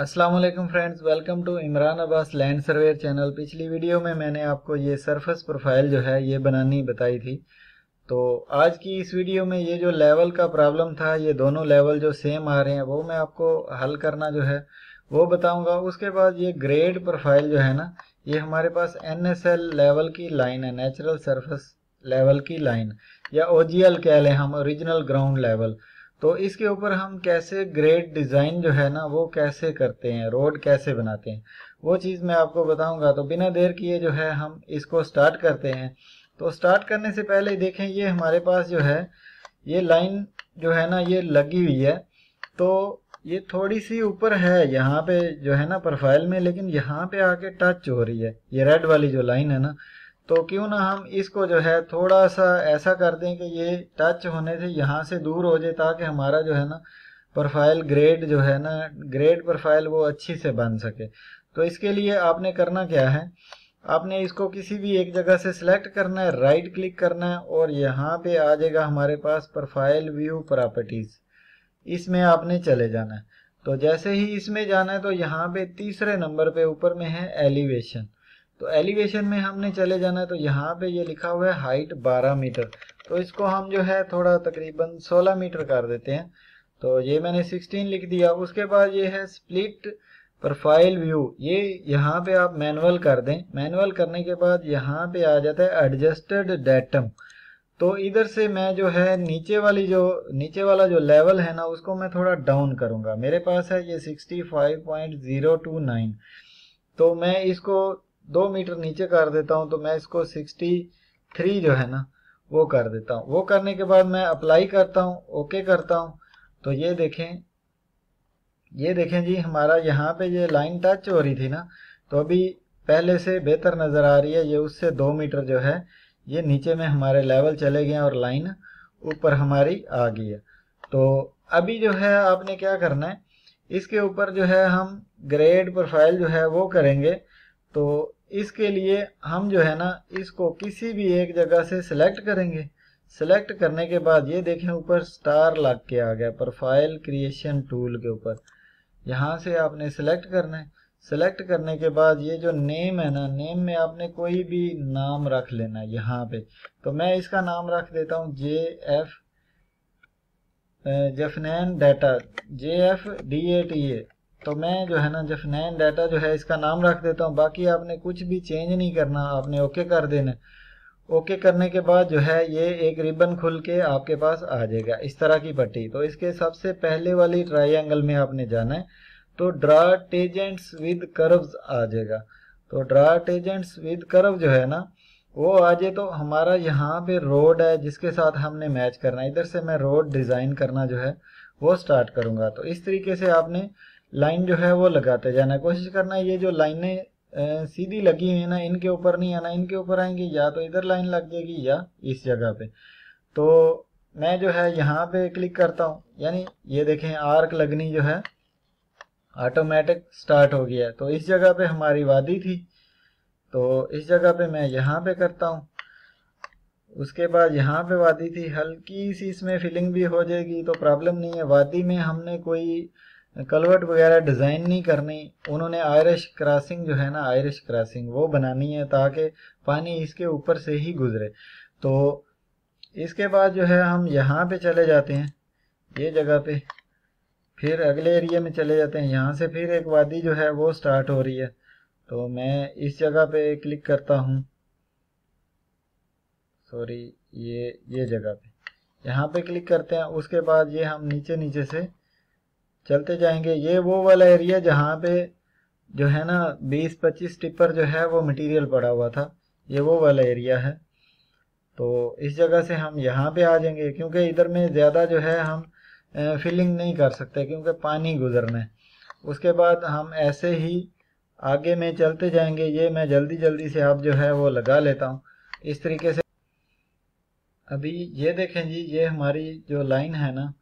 Aslam friends welcome to Imran Abbas land surveyor channel पिछली video में मैंने आपको ये सरफेस प्रोफाइल जो है ये बनानी बताई थी तो आज की इस वीडियो में ये जो लेवल का प्रॉब्लम था ये दोनों लेवल जो सेम आ रहे हैं वो मैं आपको हल करना जो है वो बताऊंगा उसके बाद ये ग्रेड प्रोफाइल जो है ना ये हमारे पास एन लेवल की लाइन है नेचुरल सर्फस लेवल की लाइन या ओ कह लें हम ओरिजिनल ग्राउंड लेवल तो इसके ऊपर हम कैसे ग्रेड डिज़ाइन जो है ना वो कैसे करते हैं रोड कैसे बनाते हैं वो चीज़ मैं आपको बताऊंगा तो बिना देर किए जो है हम इसको स्टार्ट करते हैं तो स्टार्ट करने से पहले देखें ये हमारे पास जो है ये लाइन जो है ना ये लगी हुई है तो ये थोड़ी सी ऊपर है यहाँ पे जो है ना प्रोफाइल में लेकिन यहाँ पे आके टच हो रही है ये रेड वाली जो लाइन है ना तो क्यों ना हम इसको जो है थोड़ा सा ऐसा कर दें कि ये टच होने से यहाँ से दूर हो जाए ताकि हमारा जो है ना प्रोफाइल ग्रेड जो है ना ग्रेड प्रोफाइल वो अच्छी से बन सके तो इसके लिए आपने करना क्या है आपने इसको किसी भी एक जगह से सिलेक्ट करना है राइट क्लिक करना है और यहाँ पे आ जाएगा हमारे पास प्रोफाइल व्यू प्रॉपर्टीज़ इसमें आपने चले जाना है तो जैसे ही इसमें जाना है तो यहाँ पे तीसरे नंबर पे ऊपर में है एलिवेशन तो एलिवेशन में हमने चले जाना है तो यहाँ पे ये लिखा हुआ है हाइट 12 मीटर तो इसको हम जो है थोड़ा तकरीबन 16 मीटर कर देते हैं तो ये मैंने 16 लिख दिया उसके बाद ये है स्प्लिट प्रोफाइल व्यू ये यहाँ पे आप मैनुअल कर दें मैनुअल करने के बाद यहाँ पे आ जाता है एडजस्टेड डेटम तो इधर से मैं जो है नीचे वाली जो नीचे वाला जो लेवल है ना उसको मैं थोड़ा डाउन करूंगा मेरे पास है ये 65.029 तो मैं इसको दो मीटर नीचे कर देता हूँ तो मैं इसको सिक्सटी थ्री जो है ना वो कर देता हूँ वो करने के बाद मैं अप्लाई करता हूँ ओके करता हूं तो ये देखें ये देखें जी हमारा यहाँ पे ये लाइन टच हो रही थी ना तो अभी पहले से बेहतर नज़र आ रही है ये उससे दो मीटर जो है ये नीचे में हमारे लेवल चले गए और लाइन ऊपर हमारी आ गई है तो अभी जो है आपने क्या करना है इसके ऊपर जो है हम ग्रेड प्रोफाइल जो है वो करेंगे तो इसके लिए हम जो है ना इसको किसी भी एक जगह से सिलेक्ट करेंगे सिलेक्ट करने के बाद ये देखें ऊपर स्टार लग के आ गया प्रोफाइल क्रिएशन टूल के ऊपर यहाँ से आपने सेलेक्ट करना है सिलेक्ट करने के बाद ये जो नेम है ना नेम में आपने कोई भी नाम रख लेना है यहाँ पे तो मैं इसका नाम रख देता हूँ J F Jafnain data J F D A T A तो मैं जो है ना जफ नैन डाटा जो है इसका नाम रख देता हूँ बाकी आपने कुछ भी चेंज नहीं करना आपने ओके कर देना ओके करने के बाद जो है ये एक रिबन खुल के आपके पास आ जाएगा इस तरह की पट्टी तो इसके सबसे पहले वाली ट्राइंगल में आपने जाना है तो ड्रा टेजेंट्स विद कर्व्स आ जाएगा तो ड्रा टेजेंट्स विद कर्व जो है ना वो आ जाए तो हमारा यहाँ पे रोड है जिसके साथ हमने मैच करना है इधर से मैं रोड डिज़ाइन करना जो है वो स्टार्ट करूंगा तो इस तरीके से आपने लाइन जो है वो लगाते जाना कोशिश करना ये जो लाइनें सीधी लगी हुई है ना इनके ऊपर नहीं आना इनके ऊपर आएंगे या तो इधर लाइन लग जाएगी या इस जगह पे तो मैं जो है यहाँ पे क्लिक करता हूँ यानी ये देखें आर्क लगनी जो है ऑटोमेटिक स्टार्ट हो गया है तो इस जगह पे हमारी वादी थी तो इस जगह पे मैं यहाँ पे करता हूँ उसके बाद यहाँ पे वादी थी हल्की सी इसमें फिलिंग भी हो जाएगी तो प्रॉब्लम नहीं है वादी में हमने कोई कलवर्ट वगैरह डिज़ाइन नहीं करनी उन्होंने आयरिश क्रॉसिंग जो है ना आयरिश क्रॉसिंग वो बनानी है ताकि पानी इसके ऊपर से ही गुजरे तो इसके बाद जो है हम यहाँ पे चले जाते हैं ये जगह पे फिर अगले एरिया में चले जाते हैं यहाँ से फिर एक वादी जो है वो स्टार्ट हो रही है तो मैं इस जगह पे क्लिक करता हूँ सॉरी ये ये जगह पे यहाँ पे क्लिक करते हैं उसके बाद ये हम नीचे नीचे से चलते जाएंगे ये वो वाला एरिया जहाँ पे जो है ना 20-25 टिपर जो है वो मटेरियल पड़ा हुआ था ये वो वाला एरिया है तो इस जगह से हम यहाँ पे आ जाएंगे क्योंकि इधर में ज़्यादा जो है हम फिलिंग नहीं कर सकते क्योंकि पानी गुजरना है उसके बाद हम ऐसे ही आगे में चलते जाएंगे ये मैं जल्दी जल्दी से आप जो है वो लगा लेता हूँ इस तरीके से अभी ये देखें जी ये हमारी जो लाइन है ना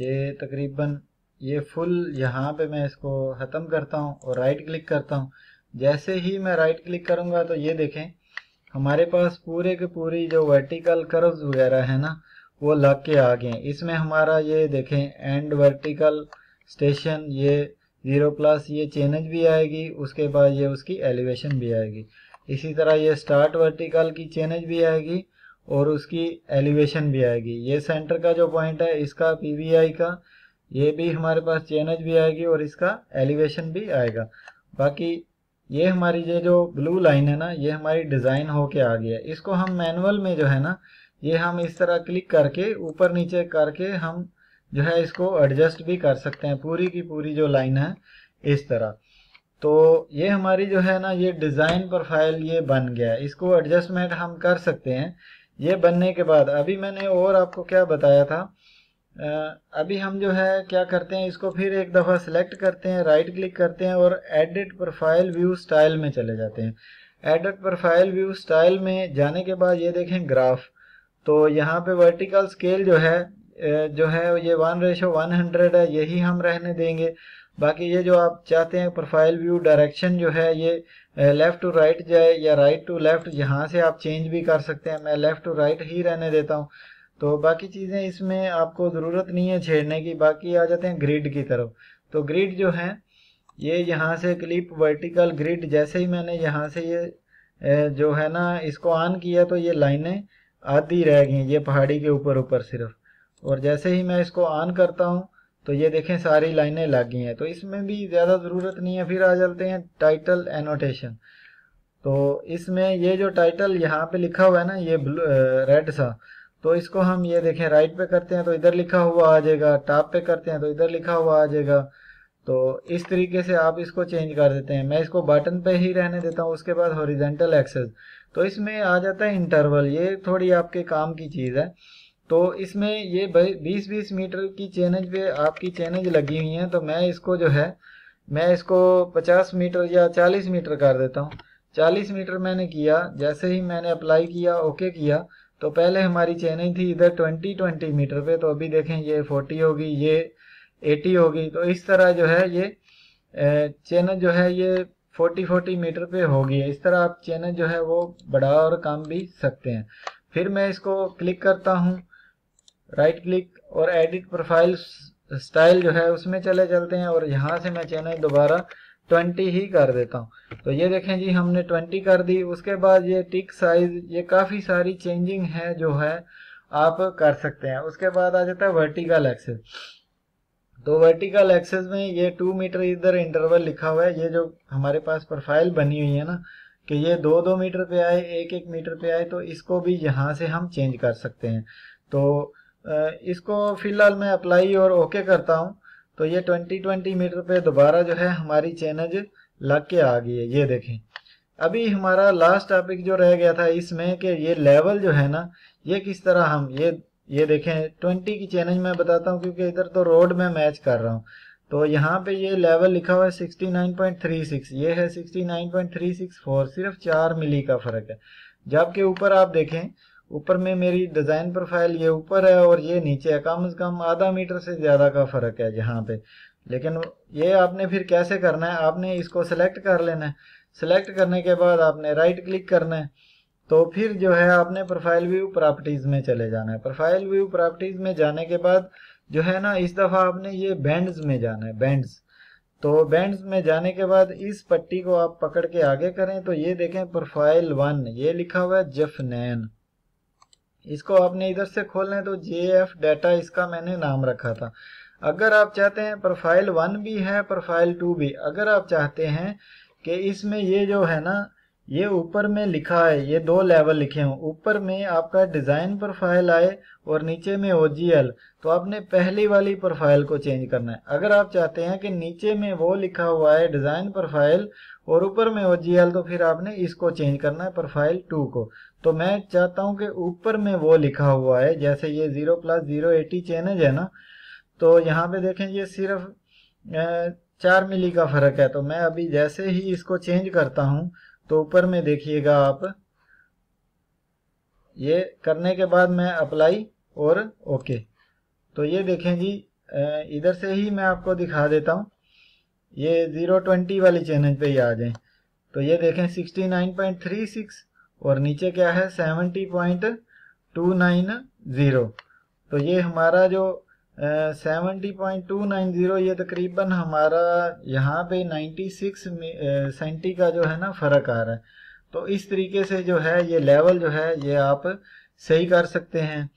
ये तकरीबन ये फुल यहाँ पे मैं इसको ख़त्म करता हूँ और राइट क्लिक करता हूँ जैसे ही मैं राइट क्लिक करूंगा तो ये देखें हमारे पास पूरे के पूरी जो वर्टिकल कर्व्स वगैरह है ना वो लग के आ गए इसमें हमारा ये देखें एंड वर्टिकल स्टेशन ये ज़ीरो प्लस ये चेंज भी आएगी उसके बाद ये उसकी एलिवेशन भी आएगी इसी तरह ये स्टार्ट वर्टिकल की चेंज भी आएगी और उसकी एलिवेशन भी आएगी ये सेंटर का जो पॉइंट है इसका पीवीआई का ये भी हमारे पास चेनज भी आएगी और इसका एलिवेशन भी आएगा बाकी ये हमारी ये जो ब्लू लाइन है ना ये हमारी डिज़ाइन होके आ गई है इसको हम मैनुअल में जो है ना ये हम इस तरह क्लिक करके ऊपर नीचे करके हम जो है इसको एडजस्ट भी कर सकते हैं पूरी की पूरी जो लाइन है इस तरह तो ये हमारी जो है ना ये डिज़ाइन प्रोफाइल ये बन गया है इसको एडजस्टमेंट हम कर सकते हैं ये बनने के बाद अभी मैंने और आपको क्या बताया था अभी हम जो है क्या करते हैं इसको फिर एक दफ़ा सेलेक्ट करते हैं राइट क्लिक करते हैं और एडिट प्रोफाइल व्यू स्टाइल में चले जाते हैं एडिट प्रोफाइल व्यू स्टाइल में जाने के बाद ये देखें ग्राफ तो यहाँ पे वर्टिकल स्केल जो है जो है ये वन रेशो वन हंड्रेड है यही हम रहने देंगे बाकी ये जो आप चाहते हैं प्रोफाइल व्यू डायरेक्शन जो है ये लेफ़्ट टू राइट जाए या राइट टू लेफ़्ट यहाँ से आप चेंज भी कर सकते हैं मैं लेफ़्ट टू राइट ही रहने देता हूँ तो बाकी चीज़ें इसमें आपको ज़रूरत नहीं है छेड़ने की बाकी आ जाते हैं ग्रिड की तरफ तो ग्रिड जो है ये यहाँ से क्लिप वर्टिकल ग्रिड जैसे ही मैंने यहाँ से ये जो है ना इसको ऑन किया तो ये लाइनें आधी रह गई ये पहाड़ी के ऊपर ऊपर सिर्फ और जैसे ही मैं इसको ऑन करता हूँ तो ये देखें सारी लाइनें लग गई हैं तो इसमें भी ज़्यादा ज़रूरत नहीं है फिर आ जाते हैं टाइटल एनोटेशन तो इसमें ये जो टाइटल यहाँ पे लिखा हुआ है ना ये रेड सा तो इसको हम ये देखें राइट पे करते हैं तो इधर लिखा हुआ आ जाएगा टॉप पे करते हैं तो इधर लिखा हुआ आ जाएगा तो इस तरीके से आप इसको चेंज कर देते हैं मैं इसको बटन पे ही रहने देता हूँ उसके बाद हॉरिजेंटल एक्सेस तो इसमें आ जाता है इंटरवल ये थोड़ी आपके काम की चीज़ है तो इसमें ये 20-20 मीटर की चेनेज पे आपकी चेनेज लगी हुई है तो मैं इसको जो है मैं इसको 50 मीटर या 40 मीटर कर देता हूँ 40 मीटर मैंने किया जैसे ही मैंने अप्लाई किया ओके किया तो पहले हमारी चेनिंग थी इधर 20 20 मीटर पे तो अभी देखें ये 40 होगी ये 80 होगी तो इस तरह जो है ये चेन जो है ये 40 40 मीटर पे होगी इस तरह आप चेन जो है वो बढ़ा और काम भी सकते हैं फिर मैं इसको क्लिक करता हूँ राइट क्लिक और एडिट प्रोफाइल स्टाइल जो है उसमें चले चलते हैं और यहाँ से मैं चैनल दोबारा ट्वेंटी ही कर देता हूँ तो ये देखें जी हमने ट्वेंटी कर दी उसके बाद ये टिक साइज ये काफ़ी सारी चेंजिंग है जो है आप कर सकते हैं उसके बाद आ जाता है वर्टिकल एक्सेस तो वर्टिकल एक्सेस में ये टू मीटर इधर इंटरवल लिखा हुआ है ये जो हमारे पास प्रोफाइल बनी हुई है ना कि ये दो दो मीटर पे आए एक एक मीटर पे आए तो इसको भी यहाँ से हम चेंज कर सकते हैं तो इसको फिलहाल मैं अप्लाई और ओके करता हूँ तो ये ट्वेंटी ट्वेंटी मीटर पे दोबारा जो है हमारी चेनज लग के आ गई है ये देखें अभी हमारा लास्ट टॉपिक जो रह गया था इसमें कि ये लेवल जो है ना ये किस तरह हम ये ये देखें ट्वेंटी की चैनज मैं बताता हूँ क्योंकि इधर तो रोड में मैच कर रहा हूँ तो यहाँ पे ये लेवल लिखा हुआ है 69.36 ये है 69.364 सिर्फ चार मिली का फर्क है जबकि ऊपर आप देखें ऊपर में मेरी डिज़ाइन प्रोफाइल ये ऊपर है और ये नीचे है कम से कम आधा मीटर से ज़्यादा का फ़र्क है यहाँ पे लेकिन ये आपने फिर कैसे करना है आपने इसको सेलेक्ट कर लेना है सेलेक्ट करने के बाद आपने राइट क्लिक करना है तो फिर जो है आपने प्रोफाइल व्यू प्रॉपर्टीज़ में चले जाना है प्रोफाइल व्यू प्रॉपर्टीज़ में जाने के बाद जो है ना इस दफ़ा आपने ये बैंड्स में जाना है बैंड्स तो बैंड्स में जाने के बाद इस पट्टी को आप पकड़ के आगे करें तो ये देखें प्रोफाइल वन ये लिखा हुआ है जफनैन इसको आपने इधर से खोल लें तो जे एफ डाटा इसका मैंने नाम रखा था अगर आप चाहते हैं प्रोफाइल वन भी है प्रोफाइल टू भी अगर आप चाहते हैं कि इसमें ये जो है ना ये ऊपर में लिखा है ये दो लेवल लिखे हों ऊपर में आपका डिज़ाइन प्रोफाइल आए और नीचे में ओ तो आपने पहली वाली प्रोफाइल को चेंज करना है अगर आप चाहते हैं कि नीचे में वो लिखा हुआ है डिज़ाइन प्रोफाइल और ऊपर में ओ तो फिर आपने इसको चेंज करना है प्रोफाइल टू को तो मैं चाहता हूँ कि ऊपर में वो लिखा हुआ है जैसे ये zero plus zero eighty change है ना तो यहाँ पे देखें ये सिर्फ चार मिली का फ़र्क है तो मैं अभी जैसे ही इसको चेंज करता हूँ तो ऊपर में देखिएगा आप ये करने के बाद मैं अप्लाई और ओके तो ये देखें जी इधर से ही मैं आपको दिखा देता हूँ ये ज़ीरो ट्वेंटी वाली चैनल पे ही आ जाए तो ये देखें sixty nine point three six और नीचे क्या है seventy point two nine zero तो ये हमारा जो seventy point two nine zero ये तकरीबन हमारा यहाँ पे नाइन्टी सिक्स सेंटी का जो है ना फ़र्क आ रहा है तो इस तरीके से जो है ये लेवल जो है ये आप सही कर सकते हैं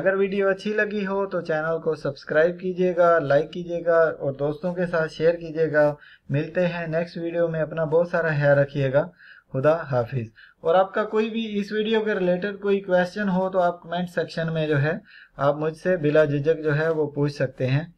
अगर वीडियो अच्छी लगी हो तो चैनल को सब्सक्राइब कीजिएगा लाइक कीजिएगा और दोस्तों के साथ शेयर कीजिएगा मिलते हैं नेक्स्ट वीडियो में अपना बहुत सारा ख्याल रखिएगा खुदा हाफिज़ और आपका कोई भी इस वीडियो के रिलेटेड कोई क्वेश्चन हो तो आप कमेंट सेक्शन में जो है आप मुझसे बिला झिझक जो है वो पूछ सकते हैं